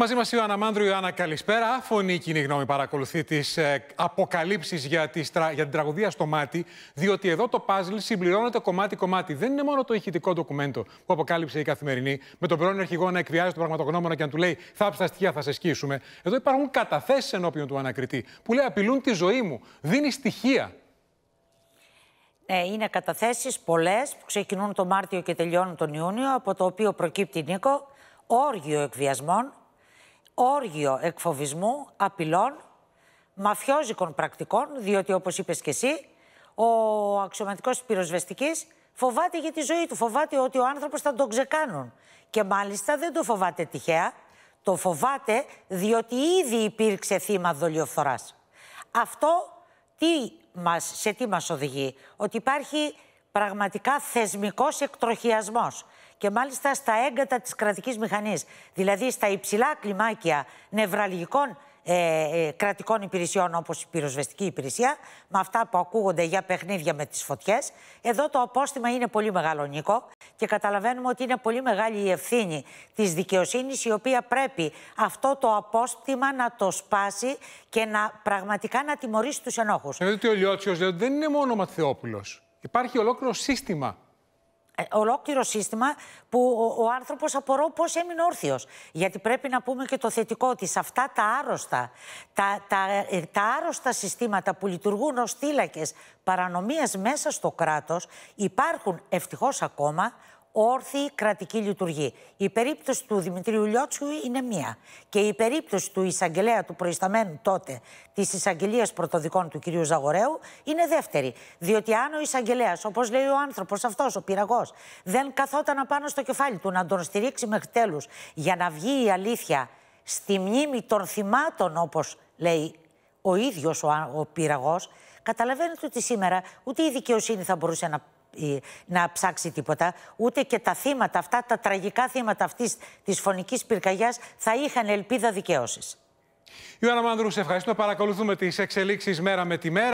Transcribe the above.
Μαζί μας η Ιωάννα Μάνδρου. Ιωάννα, καλησπέρα. Άφωνη η κοινή γνώμη παρακολουθεί τις ε, αποκαλύψεις για, για, την τραγωδία στο μάτι, διότι εδώ το παζλ συμπληρώνεται κομμάτι-κομμάτι. Δεν είναι μόνο το ηχητικό ντοκουμέντο που αποκάλυψε η καθημερινή, με τον πρώην αρχηγό να εκβιάζει τον πραγματογνώμονα και να του λέει Θάψε τα στοιχεία, θα σε σκίσουμε. Εδώ υπάρχουν καταθέσεις ενώπιον του ανακριτή που λέει Απειλούν τη ζωή μου. Δίνει στοιχεία. Ναι, είναι καταθέσεις πολλές που ξεκινούν τον Μάρτιο και τελειώνουν τον Ιούνιο, από το οποίο προκύπτει Νίκο όργιο εκβιασμών όργιο εκφοβισμού, απειλών, μαφιόζικων πρακτικών, διότι όπως είπες και εσύ, ο αξιωματικός της πυροσβεστικής φοβάται για τη ζωή του, φοβάται ότι ο άνθρωπος θα τον ξεκάνουν. Και μάλιστα δεν το φοβάται τυχαία, το φοβάται διότι ήδη υπήρξε θύμα δολιοφθοράς. Αυτό τι μας, σε τι μας οδηγεί, ότι υπάρχει πραγματικά θεσμικός εκτροχιασμός και μάλιστα στα έγκατα της κρατικής μηχανής, δηλαδή στα υψηλά κλιμάκια νευραλγικών ε, ε, κρατικών υπηρεσιών όπως η πυροσβεστική υπηρεσία, με αυτά που ακούγονται για παιχνίδια με τις φωτιές. Εδώ το απόστημα είναι πολύ μεγάλο, Νίκο, και καταλαβαίνουμε ότι είναι πολύ μεγάλη η ευθύνη της δικαιοσύνης, η οποία πρέπει αυτό το απόστημα να το σπάσει και να πραγματικά να τιμωρήσει τους ενόχους. Δηλαδή ο Λιώτσιος δεν είναι μόνο Μαθιόπουλος. Υπάρχει ολόκληρο σύστημα ε, ολόκληρο σύστημα που ο, ο άνθρωπος απορώ πώς έμεινε όρθιος. Γιατί πρέπει να πούμε και το θετικό ότι σε αυτά τα άρρωστα, τα, τα, ε, τα άρρωστα συστήματα που λειτουργούν ως θύλακες παρανομίας μέσα στο κράτος, υπάρχουν ευτυχώς ακόμα Όρθιοι κρατική λειτουργοί. Η περίπτωση του Δημητρίου Λιώτσου είναι μία. Και η περίπτωση του εισαγγελέα του προϊσταμένου τότε της εισαγγελίας πρωτοδικών του κυρίου Ζαγορέου είναι δεύτερη. Διότι αν ο εισαγγελέας, όπως λέει ο άνθρωπος αυτός, ο πυραγός, δεν καθόταν απάνω στο κεφάλι του να τον στηρίξει μέχρι τέλους για να βγει η αλήθεια στη μνήμη των θυμάτων, όπως λέει ο ίδιος ο, ο πυραγός, καταλαβαίνετε ότι σήμερα ούτε η δικαιοσύνη θα μπορούσε να να ψάξει τίποτα, ούτε και τα θύματα αυτά, τα τραγικά θύματα αυτής της φωνικής πυρκαγιάς θα είχαν ελπίδα δικαίωση. Ιωάννα Μάνδρου, σε ευχαριστώ. Παρακολουθούμε τις εξελίξεις μέρα με τη μέρα.